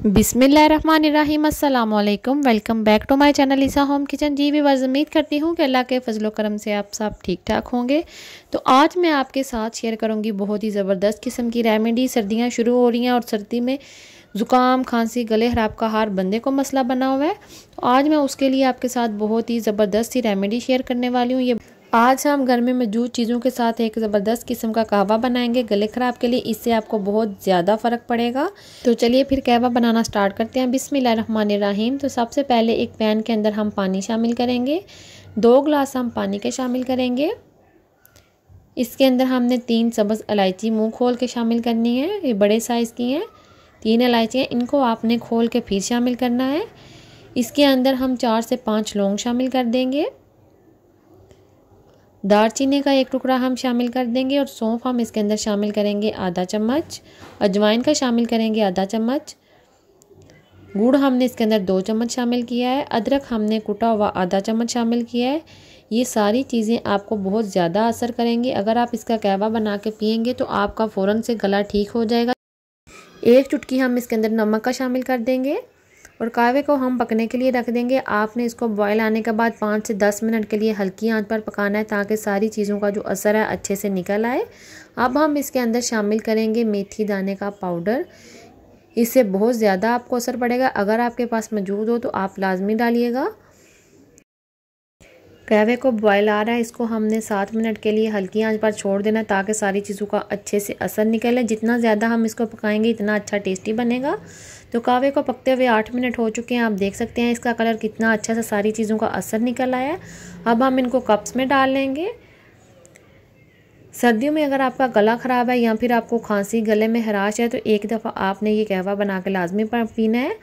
बिसमीम् welcome back to my channel Isa home kitchen जी वर्ज उम्मीद करती हूँ कि अल्लाह के फजलो करम से आप सब ठीक ठाक होंगे तो आज मैं आपके साथ शेयर करूँगी बहुत ही ज़बरदस्त किस्म की रेमेडी सर्दियाँ शुरू हो रही हैं और सर्दी में ज़ुकाम खांसी गले हराब का हार बंदे को मसला बना हुआ है तो आज मैं उसके लिए आपके साथ बहुत ही ज़बरदस्त सी रेमेडी शेयर करने वाली हूँ ये आज हम घर में मौजूद चीज़ों के साथ एक ज़बरदस्त किस्म का कहवा बनाएंगे गले ख़राब के लिए इससे आपको बहुत ज़्यादा फ़र्क पड़ेगा तो चलिए फिर कहवा बनाना स्टार्ट करते हैं रहीम तो सबसे पहले एक पैन के अंदर हम पानी शामिल करेंगे दो ग्लास हम पानी के शामिल करेंगे इसके अंदर हमने तीन सब्ज़ इलायची मुँह खोल के शामिल करनी है ये बड़े साइज़ की हैं तीन हैं इनको आपने खोल के फिर शामिल करना है इसके अंदर हम चार से पाँच लौंग शामिल कर देंगे दारचीनी का एक टुकड़ा हम शामिल कर देंगे और सौंफ हम इसके अंदर शामिल करेंगे आधा चम्मच अजवाइन का शामिल करेंगे आधा चम्मच गुड़ हमने इसके अंदर दो चम्मच शामिल किया है अदरक हमने कुटा हुआ आधा चम्मच शामिल किया है ये सारी चीज़ें आपको बहुत ज़्यादा असर करेंगी अगर आप इसका कहवा बना के पियेंगे तो आपका फ़ौरन से गला ठीक हो जाएगा एक चुटकी हम इसके अंदर नमक का शामिल कर देंगे और कावे को हम पकने के लिए रख देंगे आपने इसको बॉयल आने के बाद पाँच से दस मिनट के लिए हल्की आंच पर पकाना है ताकि सारी चीज़ों का जो असर है अच्छे से निकल आए अब हम इसके अंदर शामिल करेंगे मेथी दाने का पाउडर इससे बहुत ज़्यादा आपको असर पड़ेगा अगर आपके पास मौजूद हो तो आप लाजमी डालिएगा कहवे को बॉयल आ रहा है इसको हमने सात मिनट के लिए हल्की आंच पर छोड़ देना ताकि सारी चीज़ों का अच्छे से असर निकले जितना ज़्यादा हम इसको पकाएंगे इतना अच्छा टेस्टी बनेगा तो कावे को पकते हुए आठ मिनट हो चुके हैं आप देख सकते हैं इसका कलर कितना अच्छा सा सारी चीज़ों का असर निकल आया है अब हम इनको कप्स में डाल लेंगे सर्दियों में अगर आपका गला ख़राब है या फिर आपको खांसी गले में हराश है तो एक दफ़ा आपने ये कहवा बना के लाजमी पीना है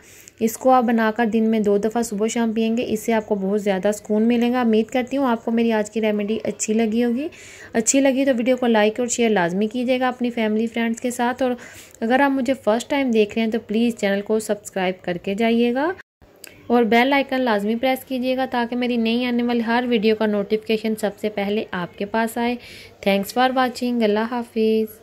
इसको आप बनाकर दिन में दो दफ़ा सुबह शाम पियेंगे इससे आपको बहुत ज़्यादा सुकून मिलेगा उम्मीद करती हूँ आपको मेरी आज की रेमेडी अच्छी लगी होगी अच्छी लगी तो वीडियो को लाइक और शेयर लाजमी कीजिएगा अपनी फैमिली फ्रेंड्स के साथ और अगर आप मुझे फ़र्स्ट टाइम देख रहे हैं तो प्लीज़ चैनल को सब्सक्राइब करके जाइएगा और बेल आइकन लाजमी प्रेस कीजिएगा ताकि मेरी नई आने वाली हर वीडियो का नोटिफिकेशन सबसे पहले आपके पास आए थैंक्स फॉर वॉचिंग अल्लाह हाफिज़